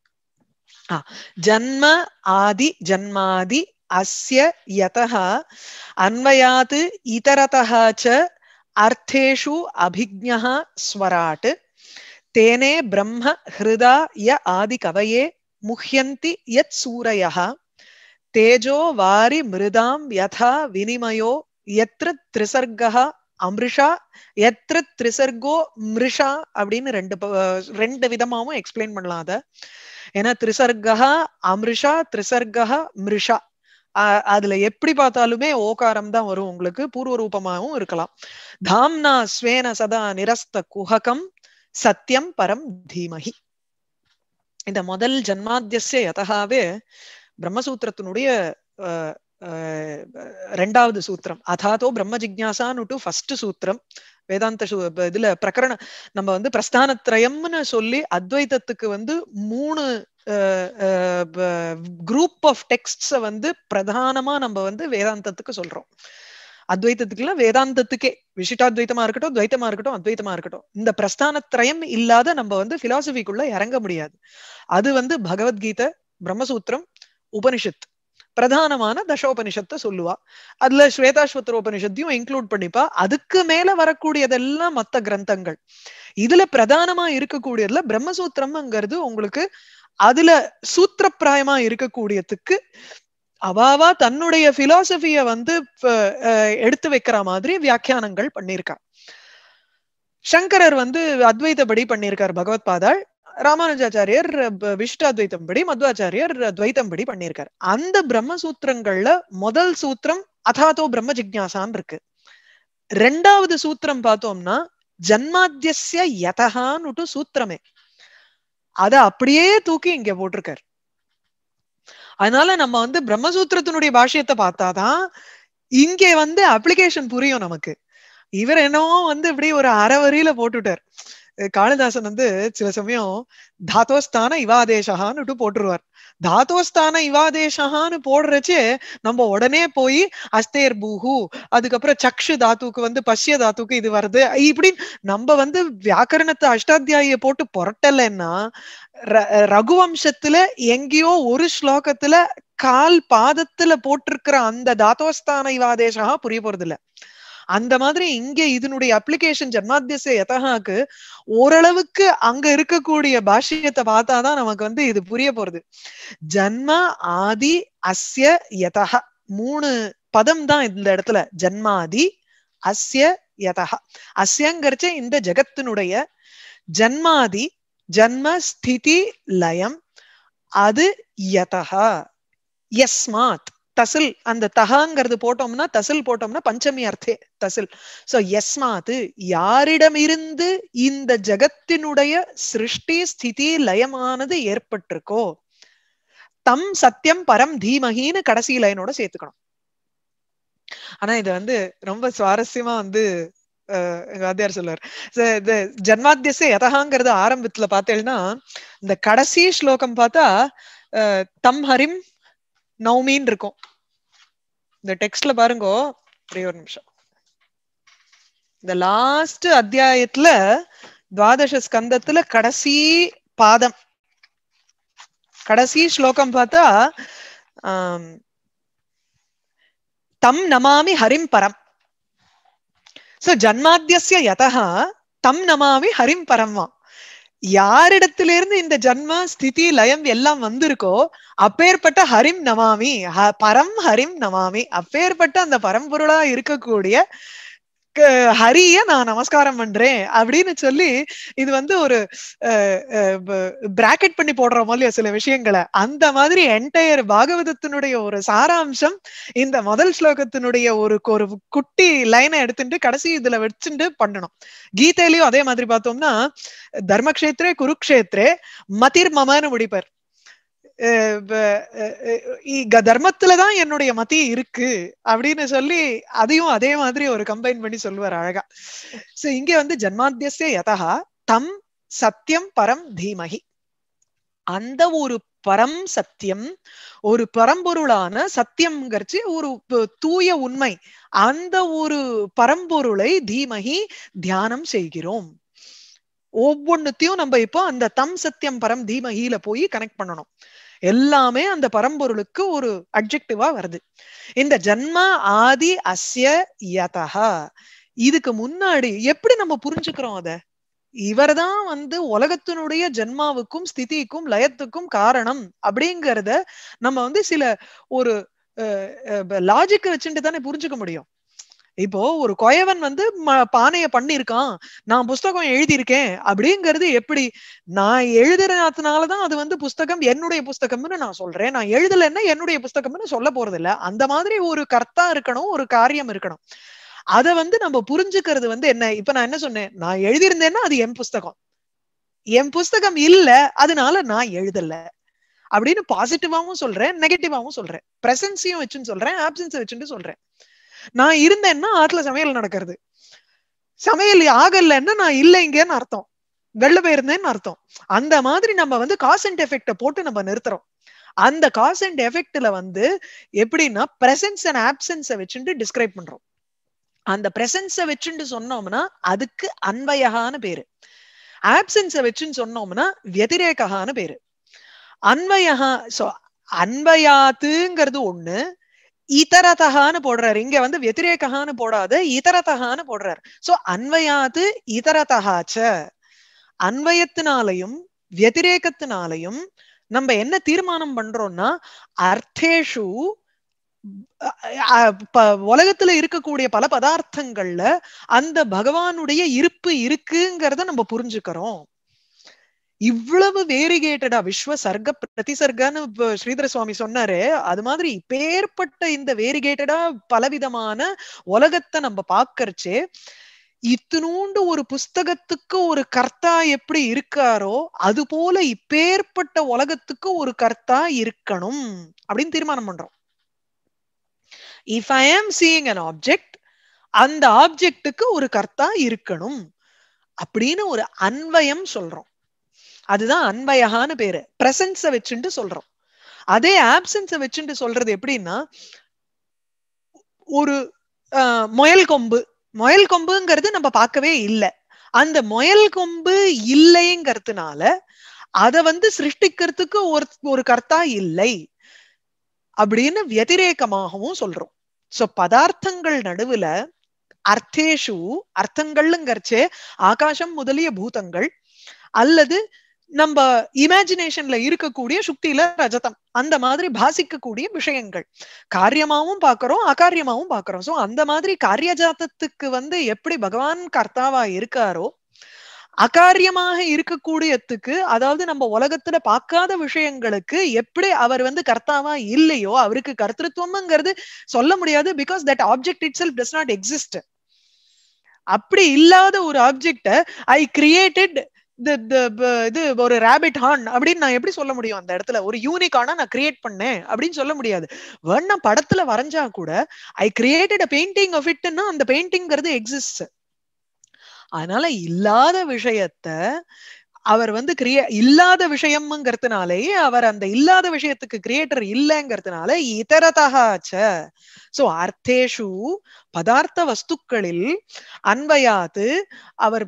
ஜன்ம ஆதி ஜன்மாதி அஸ்ய யதா அன்வயாது இதரதா ச அர்த்தேஷு அபிஜ்ஞா ஸ்வராட் தேனே பிரம்ம ஹிருதா ய ஆதி கவயே முஹ்யந்தி யத் சூரய தேஜோ வாரி மிருதாம் யதா வினிமயோ எத்திர திரிசர்கா அம்ரிஷா எத்திர த்ரிசர்கோ மிருஷா அப்படின்னு ரெண்டு ரெண்டு விதமாவும் எக்ஸ்பிளைன் பண்ணலாம் அதை ஏன்னா திரிசர்கா அமிர்ஷா திரிசர்கா மிருஷா அதுல எப்படி பார்த்தாலுமே ஓகாரம் தான் வரும் உங்களுக்கு பூர்வ ரூபமாகவும் இருக்கலாம் தாம்னா ஸ்வேன சதா நிரஸ்த குஹகம் சத்தியம் பரம் தீமகி இந்த முதல் ஜன்மாத்தியசிய யதகாவே பிரம்மசூத்திரத்தினுடைய ரெண்டாவது சூத்திரம் அதாதோ பிரம்ம ஜிக்யாசான்னு ஃபர்ஸ்ட் சூத்திரம் வேதாந்த இதுல பிரகரண நம்ம வந்து பிரஸ்தானத்ரயம்னு சொல்லி அத்வைதத்துக்கு வந்து மூணு குரூப் ஆஃப் டெக்ஸ்ட்ஸ வந்து பிரதானமா நம்ம வந்து வேதாந்தத்துக்கு சொல்றோம் இல்ல வேதாந்தத்துக்கே விசிட்டாத்வைத்தமா இருக்கட்டும் துவைத்தமா இருக்கட்டும் அத்வைத்தமா இருக்கட்டும் இந்த பிரஸ்தானத்ரயம் இல்லாத நம்ம வந்து பிலாசபிக்குள்ள இறங்க முடியாது அது வந்து பகவத்கீதை பிரம்மசூத்திரம் உபனிஷத் பிரதானமான தசோபனிஷத்தை சொல்லுவா அதுல உபனிஷத்தையும் இன்க்ளூட் பண்ணிப்பா அதுக்கு மேல வரக்கூடியதெல்லாம் மத்த கிரந்தங்கள் இதுல பிரதானமா இருக்கக்கூடியதுல பிரம்மசூத்திரம்ங்கிறது உங்களுக்கு அதுல சூத்திரப்பிராயமா இருக்கக்கூடியதுக்கு அவாவா தன்னுடைய பிலாசபிய வந்து எடுத்து வைக்கிற மாதிரி வியாக்கியானங்கள் பண்ணியிருக்கா சங்கரர் வந்து அத்வைதபடி பண்ணியிருக்கார் பகவத் பாதாள் ராமானுஜாச்சாரியர் விஷ்டாத்வைத்தம் படி மத்வாச்சாரியர் துவைத்தம் படி பண்ணியிருக்காரு அந்த பிரம்மசூத்திரங்கள்ல முதல் சூத்திரம் அதாதோ பிரம்ம ஜிக்யாசான் இருக்கு ரெண்டாவது சூத்திரம் பார்த்தோம்னா ஜன்மாத்தியசிய யதகான்னு சூத்திரமே அத அப்படியே தூக்கி இங்க போட்டிருக்காரு அதனால நம்ம வந்து பிரம்மசூத்திரத்தினுடைய பாஷ்யத்தை பார்த்தாதான் இங்கே வந்து அப்ளிகேஷன் புரியும் நமக்கு இவர் என்னவோ வந்து இப்படி ஒரு அரை வரியில போட்டுட்டார் காளிதாசன் வந்து சில சமயம் தாத்தோஸ்தான இவாதேசகான்னு போட்டுருவார் தாத்தோஸ்தான இவாதேஷஹான்னு போடுறச்சு நம்ம உடனே போய் அஸ்தேர் பூஹு அதுக்கப்புறம் சக்ஷு தாத்துக்கு வந்து பஷ்ய தாத்துக்கு இது வருது இப்படின்னு நம்ம வந்து வியாக்கரணத்தை அஷ்டாத்தியாய போட்டு புரட்டலைன்னா ரகுவம்சத்துல எங்கேயோ ஒரு ஸ்லோகத்துல கால் பாதத்துல போட்டிருக்கிற அந்த தாத்தோஸ்தான இவாதேசகா புரிய போறது இல்லை அந்த மாதிரி இங்க இதனுடைய அப்ளிகேஷன் ஜன்மாத்தியச எதகாக்கு ஓரளவுக்கு அங்க இருக்கக்கூடிய பாஷியத்தை பார்த்தாதான் நமக்கு வந்து இது புரிய போறது ஜன்ம ஆதி அஸ்ய யதக மூணு பதம் தான் இந்த இடத்துல ஜன்மாதி அஸ்ய யதஹா அஸ்யங்கிறச்ச இந்த ஜெகத்தினுடைய ஜன்மாதி ஜன்ம ஸ்திதி லயம் அது யதக எஸ்மாத் தசில் அந்த தகங்கிறது போட்டோம்னா தசில் போட்டோம்னா பஞ்சமி அர்த்தே தசில் சோ எஸ்மாத்து யாரிடமிருந்து இந்த ஜகத்தினுடைய சிருஷ்டி ஸ்திதி லயமானது ஏற்பட்டிருக்கோ தம் சத்தியம் பரம் தீமகின்னு கடைசி லயனோட சேர்த்துக்கணும் ஆனா இது வந்து ரொம்ப சுவாரஸ்யமா வந்து எங்க வாத்தியார் சொல்லுவார் இந்த ஜன்மாத்தியச எதகாங்கிறது ஆரம்பத்துல பார்த்தேன்னா இந்த கடைசி ஸ்லோகம் பார்த்தா தம் ஹரிம் நௌமின்னு இருக்கும் இந்த டெக்ஸ்ட்ல பாருங்கோ ஒரே ஒரு நிமிஷம் இந்த லாஸ்ட் அத்தியாயத்துல துவாதச ஸ்கந்தத்துல கடைசி பாதம் கடைசி ஸ்லோகம் பார்த்தா தம் நமாமி ஹரிம் பரம் சோ ஜன்மாத்திய யதா தம் நமாமி ஹரிம் வா யாரிடத்திலிருந்து இந்த ஜன்மா ஸ்திதி லயம் எல்லாம் வந்திருக்கோ அப்பேற்பட்ட ஹரிம் நமாமி பரம் ஹரிம் நமாமி அப்பேற்பட்ட அந்த பரம்பொருளா இருக்கக்கூடிய ஹரிய நான் நமஸ்காரம் பண்றேன் அப்படின்னு சொல்லி இது வந்து ஒரு பிராக்கெட் பண்ணி போடுற மாதிரி சில விஷயங்களை அந்த மாதிரி என்டையர் பாகவதத்தினுடைய ஒரு சாராம்சம் இந்த முதல் ஸ்லோகத்தினுடைய ஒரு ஒரு குட்டி லைனை எடுத்துட்டு கடைசி இதுல வச்சுட்டு பண்ணணும் கீதையிலயும் அதே மாதிரி பார்த்தோம்னா தர்மக்ஷேத்ரே குருக்ஷேத்ரே மதிர் மமன்னு முடிப்பார் கதர்மத்துல தான் என்னுடைய மத்திய இருக்கு அப்படின்னு சொல்லி அதையும் அதே மாதிரி ஒரு கம்பைன் பண்ணி சொல்லுவார் அழகா சோ இங்க வந்து ஜன்மாத்தியசே யதா தம் சத்தியம் பரம் தீமகி அந்த ஒரு பரம் சத்தியம் ஒரு பரம்பொருளான சத்தியம்ங்கிறச்சு ஒரு தூய உண்மை அந்த ஒரு பரம்பொருளை தீமகி தியானம் செய்கிறோம் ஒவ்வொன்னுத்தையும் நம்ம இப்போ அந்த தம் சத்தியம் பரம் தீமகியில போய் கனெக்ட் பண்ணணும் எல்லாமே அந்த பரம்பொருளுக்கு ஒரு அப்ஜெக்டிவா வருது இந்த ஜன்மா ஆதி அஸ்ய யதா இதுக்கு முன்னாடி எப்படி நம்ம புரிஞ்சுக்கிறோம் அத இவர்தான் வந்து உலகத்தினுடைய ஜென்மாவுக்கும் ஸ்திதிக்கும் லயத்துக்கும் காரணம் அப்படிங்கறத நம்ம வந்து சில ஒரு லாஜிக்க வச்சுட்டு தானே புரிஞ்சுக்க முடியும் இப்போ ஒரு கொயவன் வந்து பானையை பண்ணியிருக்கான் நான் புஸ்தகம் எழுதியிருக்கேன் அப்படிங்கிறது எப்படி நான் எழுதுறதுனாலதான் அது வந்து புஸ்தகம் என்னுடைய புஸ்தகம்னு நான் சொல்றேன் நான் எழுதலைன்னா என்னுடைய புஸ்தகம்னு சொல்ல போறது இல்ல அந்த மாதிரி ஒரு கர்த்தா இருக்கணும் ஒரு காரியம் இருக்கணும் அத வந்து நம்ம புரிஞ்சுக்கிறது வந்து என்ன இப்ப நான் என்ன சொன்னேன் நான் எழுதியிருந்தேன்னா அது என் புஸ்தகம் என் புஸ்தகம் இல்ல அதனால நான் எழுதல அப்படின்னு பாசிட்டிவாவும் சொல்றேன் நெகட்டிவாவும் சொல்றேன் பிரசன்ஸையும் வச்சுன்னு சொல்றேன் ஆப்சன்ஸை வச்சுட்டு சொல்றேன் நான் இருந்தேன்னா ஆட்டுல சமையல் நடக்கிறது சமையல் ஆகலைன்னா நான் இல்லைங்கன்னு அர்த்தம் வெள்ள போயிருந்தேன்னு அர்த்தம் அந்த மாதிரி நம்ம வந்து காஸ் அண்ட் எஃபெக்ட போட்டு நம்ம நிறுத்துறோம் அந்த காஸ் அண்ட் எஃபெக்ட்ல வந்து எப்படின்னா பிரசன்ஸ் அண்ட் ஆப்சன்ஸை வச்சுட்டு டிஸ்கிரைப் பண்றோம் அந்த பிரசன்ஸை வச்சுட்டு சொன்னோம்னா அதுக்கு அன்பயகான பேரு ஆப்சன்ஸை வச்சுன்னு சொன்னோம்னா வெதிரேககான்னு பேரு அன்பயகா சோ அன்பயாத்துங்கிறது ஒண்ணு இதரதகான்னு போடுறாரு இங்க வந்து வெத்திரேகான்னு போடாது இதரதகான்னு போடுறாரு சோ அன்வயாது இதரதகாச்ச அன்வயத்தினாலையும் வெத்திரேகத்தினாலையும் நம்ம என்ன தீர்மானம் பண்றோம்னா அர்த்தேஷு உலகத்துல இருக்கக்கூடிய பல பதார்த்தங்கள்ல அந்த பகவானுடைய இருப்பு இருக்குங்கிறத நம்ம புரிஞ்சுக்கிறோம் இவ்வளவு வேரிகேட்டடா விஸ்வ சர்க்க பிரதிசர்க்கன்னு ஸ்ரீதர சுவாமி சொன்னாரு அது மாதிரி இப்பேற்பட்ட இந்த வேரிகேட்டடா பலவிதமான உலகத்தை நம்ம பாக்கறச்சு இத்தினூண்டு ஒரு புஸ்தகத்துக்கு ஒரு கர்த்தா எப்படி இருக்காரோ அது போல இப்பேற்பட்ட உலகத்துக்கு ஒரு கர்த்தா இருக்கணும் அப்படின்னு தீர்மானம் பண்றோம் இஃப் ஐ ஆம் சீயிங் அன் ஆப்ஜெக்ட் அந்த ஆப்ஜெக்டுக்கு ஒரு கர்த்தா இருக்கணும் அப்படின்னு ஒரு அன்வயம் சொல்றோம் அதுதான் அன்பயகான்னு பேரு பிரசன்ஸ வச்சுட்டு சொல்றோம் அதே ஆப்சன்ஸ வச்சுட்டு சொல்றது எப்படின்னா ஒரு முயல் கொம்பு முயல் கொம்புங்கிறது நம்ம பார்க்கவே இல்லை அந்த முயல் கொம்பு இல்லைங்கிறதுனால அத வந்து சிருஷ்டிக்கிறதுக்கு ஒரு ஒரு கர்த்தா இல்லை அப்படின்னு வதிரேக்கமாகவும் சொல்றோம் சோ பதார்த்தங்கள் நடுவுல அர்த்தேஷு அர்த்தங்கள்ங்கிறச்சே ஆகாசம் முதலிய பூதங்கள் அல்லது நம்ம இமேஜினேஷன்ல இருக்கக்கூடிய சுக்தியில ரஜதம் அந்த மாதிரி பாசிக்கக்கூடிய விஷயங்கள் காரியமாவும் பாக்குறோம் அகாரியமாவும் பாக்குறோம் சோ அந்த மாதிரி காரியஜாதத்துக்கு வந்து எப்படி பகவான் கர்த்தாவா இருக்காரோ அகாரியமாக இருக்கக்கூடியத்துக்கு அதாவது நம்ம உலகத்துல பார்க்காத விஷயங்களுக்கு எப்படி அவர் வந்து கர்த்தாவா இல்லையோ அவருக்கு கர்த்தத்துவம்ங்கிறது சொல்ல முடியாது because that object itself does not exist அப்படி இல்லாத ஒரு ஆப்ஜெக்ட ஐ கிரியேட்டட் இது ஒரு ரேபிட் ஹான் அப்படின்னு நான் எப்படி சொல்ல முடியும் அந்த இடத்துல ஒரு யூனிக்கானா நான் கிரியேட் பண்ணேன் அப்படின்னு சொல்ல முடியாது வேணா படத்துல வரைஞ்சா கூட I created a painting of இட்னா அந்த பெயிண்டிங்கிறது எக்ஸிஸ்ட் அதனால இல்லாத விஷயத்த அவர் வந்து கிரியே இல்லாத விஷயம்ங்கிறதுனாலே அவர் அந்த இல்லாத விஷயத்துக்கு கிரியேட்டர் இல்லைங்கிறதுனால இதரதாச்ச சோ அர்த்தேஷு பதார்த்த வஸ்துக்களில் அன்பையாது அவர்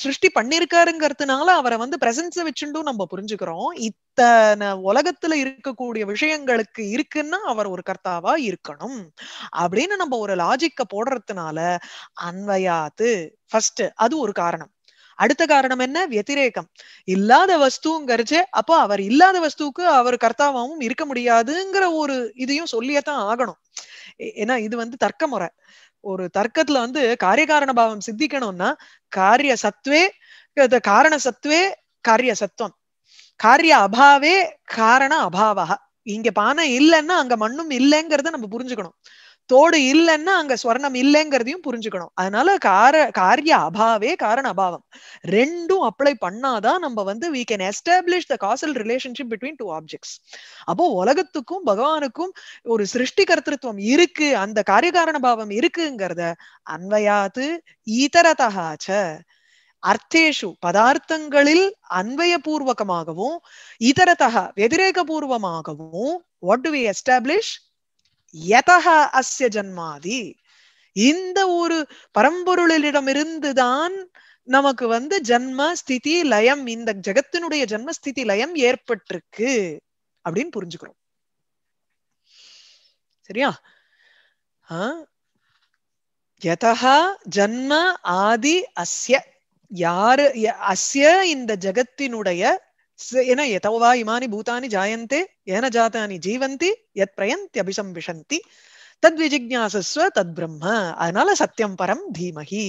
சிருஷ்டி பண்ணிருக்காருங்கிறதுனால அவரை வந்து பிரசன்ஸ வச்சுட்டும் நம்ம புரிஞ்சுக்கிறோம் இத்தனை உலகத்துல இருக்கக்கூடிய விஷயங்களுக்கு இருக்குன்னா அவர் ஒரு கர்த்தாவா இருக்கணும் அப்படின்னு நம்ம ஒரு லாஜிக்க போடுறதுனால அன்வையாது ஃபர்ஸ்ட் அது ஒரு காரணம் அடுத்த காரணம் என்ன வத்திரேகம் இல்லாத வஸ்துங்கிறச்சு அப்போ அவர் இல்லாத வஸ்துக்கு அவர் கர்த்தாவாகவும் இருக்க முடியாதுங்கிற ஒரு இதையும் சொல்லியத்தான் ஆகணும் ஏன்னா இது வந்து தர்க்க முறை ஒரு தர்க்கத்துல வந்து காரியகாரண பாவம் சித்திக்கணும்னா காரிய சத்வே காரண சத்வே காரிய சத்துவம் காரிய அபாவே காரண அபாவா இங்க பானை இல்லைன்னா அங்க மண்ணும் இல்லைங்கிறத நம்ம புரிஞ்சுக்கணும் தோடு இல்லைன்னா அங்க ஸ்வர்ணம் இல்லைங்கிறதையும் புரிஞ்சுக்கணும் அதனால கார காரிய அபாவே காரண அபாவம் ரெண்டும் அப்ளை பண்ணாதான் நம்ம வந்து we can establish the causal relationship between two objects அப்போ உலகத்துக்கும் பகவானுக்கும் ஒரு சிருஷ்டி கர்த்தத்துவம் இருக்கு அந்த காரியகாரண பாவம் இருக்குங்கிறத அன்வயாத்து ஈதரதாச்ச அர்த்தேஷு பதார்த்தங்களில் அன்வயபூர்வகமாகவும் வெதிரேக பூர்வமாகவும் வாட் டு வி எஸ்டாப்ளிஷ் யதக அஸ்ய ஜன்மாதி இந்த ஒரு பரம்பொருளிடமிருந்துதான் நமக்கு வந்து ஜன்ம ஸ்திதி லயம் இந்த ஜெகத்தினுடைய ஜன்மஸ்திதி லயம் ஏற்பட்டிருக்கு அப்படின்னு புரிஞ்சுக்கிறோம் சரியா யதா ஜன்ம ஆதி அஸ்ய யாரு அஸ்ய இந்த ஜெகத்தினுடைய ஏன்னா எதோவா இமானி பூதானி ஜாயந்தே ஏன ஜாத்தானி ஜீவந்தி எத் பிரயந்தி அபிசம்பிஷந்தி தத் விஜிக்யாசஸ்வ தத் பிரம்ம அதனால சத்தியம் பரம் தீமகி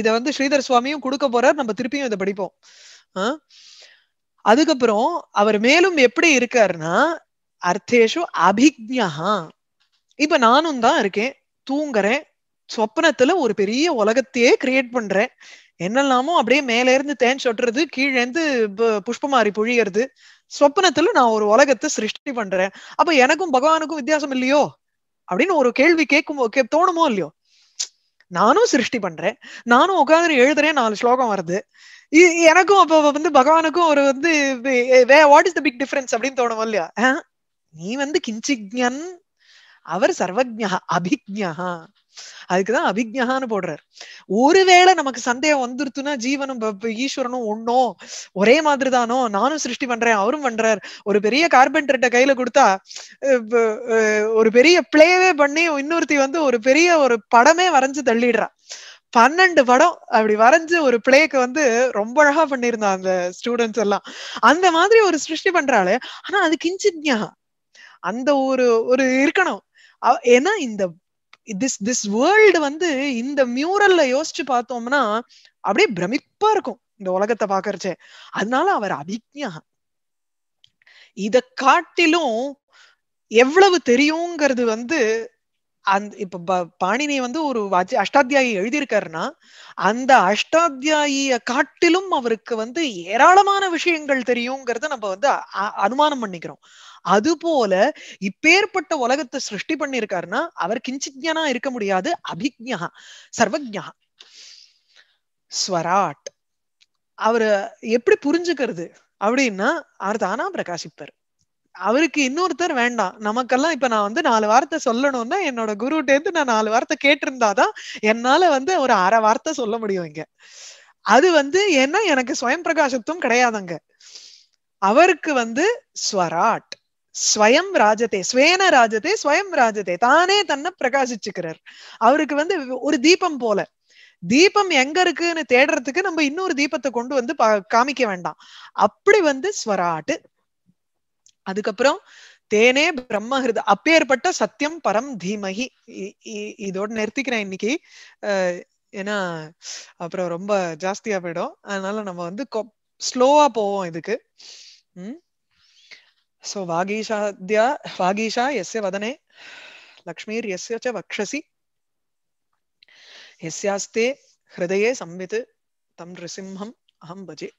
இத வந்து ஸ்ரீதர் சுவாமியும் கொடுக்க போறார் நம்ம திருப்பியும் இதை படிப்போம் ஆஹ் அதுக்கப்புறம் அவர் மேலும் எப்படி இருக்காருன்னா அர்த்தேஷு அபிக்யா இப்ப நானும் தான் இருக்கேன் தூங்குறேன் சொப்னத்துல ஒரு பெரிய உலகத்தையே கிரியேட் பண்றேன் என்னெல்லாமோ அப்படியே மேல இருந்து தேன் சொட்டுறது கீழேந்து புஷ்பமாரி பொழியறது சொப்பனத்துல நான் ஒரு உலகத்தை சிருஷ்டி பண்றேன் அப்ப எனக்கும் பகவானுக்கும் வித்தியாசம் இல்லையோ அப்படின்னு ஒரு கேள்வி கேட்கும் தோணுமோ இல்லையோ நானும் சிருஷ்டி பண்றேன் நானும் உட்காந்து எழுதுறேன் நாலு ஸ்லோகம் வருது எனக்கும் அப்ப வந்து பகவானுக்கும் ஒரு வந்து way what is the big difference அப்படின்னு தோணுமோ இல்லையா நீ வந்து கிஞ்சிக்யன் அவர் சர்வஜா அபிக்யா அதுக்குதான் அபிஜ்ஞகான்னு போடுறாரு ஒருவேளை நமக்கு சந்தேகம் வந்துருத்துனா ஜீவனும் ஈஸ்வரனும் ஒன்னும் ஒரே மாதிரி தானோ நானும் சிருஷ்டி பண்றேன் அவரும் பண்றார் ஒரு பெரிய கார்பெண்டர்ட்ட கையில கொடுத்தா ஒரு பெரிய பிளேவே பண்ணி இன்னொருத்தி வந்து ஒரு பெரிய ஒரு படமே வரைஞ்சு தள்ளிடுறா பன்னெண்டு படம் அப்படி வரைஞ்சு ஒரு பிளேக்கு வந்து ரொம்ப அழகா பண்ணியிருந்தான் அந்த ஸ்டூடெண்ட்ஸ் எல்லாம் அந்த மாதிரி ஒரு சிருஷ்டி பண்றாளே ஆனா அது கிஞ்சி அந்த ஒரு ஒரு இருக்கணும் ஏன்னா இந்த திஸ் திஸ் வேர்ல்டு வந்து இந்த மியூரல்ல யோசிச்சு பார்த்தோம்னா அப்படியே பிரமிப்பா இருக்கும் இந்த உலகத்தை பாக்குறச்சே அதனால அவர் அபிஜா இத காட்டிலும் எவ்வளவு தெரியுங்கிறது வந்து அந் இப்ப பாணினி வந்து ஒரு அஷ்டாத்தியாயி எழுதியிருக்காருன்னா அந்த அஷ்டாத்தியாயிய காட்டிலும் அவருக்கு வந்து ஏராளமான விஷயங்கள் தெரியுங்கிறத நம்ம வந்து அனுமானம் பண்ணிக்கிறோம் அது போல இப்பேற்பட்ட உலகத்தை சிருஷ்டி பண்ணிருக்காருன்னா அவர் கிஞ்சிஜனா இருக்க முடியாது அபிஜ்யா சர்வஜா ஸ்வராட் அவரு எப்படி புரிஞ்சுக்கிறது அப்படின்னா அவர் தானா பிரகாசிப்பார் அவருக்கு இன்னொருத்தர் வேண்டாம் நமக்கெல்லாம் இப்ப நான் வந்து நாலு வார்த்தை சொல்லணும்னா என்னோட குருட்டேந்து நான் நாலு வார்த்தை கேட்டிருந்தாதான் என்னால வந்து ஒரு அரை வார்த்தை சொல்ல முடியும் இங்க அது வந்து ஏன்னா எனக்கு சுயம் பிரகாசத்துவம் கிடையாதுங்க அவருக்கு வந்து ஸ்வராட் ஸ்வயம் ராஜதே ஸ்வேன ராஜதே ஸ்வயம் ராஜதே தானே தன்னை பிரகாசிச்சுக்கிறார் அவருக்கு வந்து ஒரு தீபம் போல தீபம் எங்க இருக்குன்னு தேடுறதுக்கு நம்ம இன்னொரு தீபத்தை கொண்டு வந்து காமிக்க வேண்டாம் அப்படி வந்து ஸ்வராட்டு அதுக்கப்புறம் தேனே பிரம்மஹிருத அப்பேற்பட்ட சத்தியம் பரம் தீமகி இதோட நிறுத்திக்கிறேன் இன்னைக்கு ஏன்னா அப்புறம் ரொம்ப ஜாஸ்தியா போயிடும் அதனால நம்ம வந்து ஸ்லோவா போவோம் இதுக்கு உம் सो वागीशाद्या वागीशा यस्य वदने यस्य च वक्षसि यस्यास्ते हृदये संवित् तं नृसिंहम् अहं भजे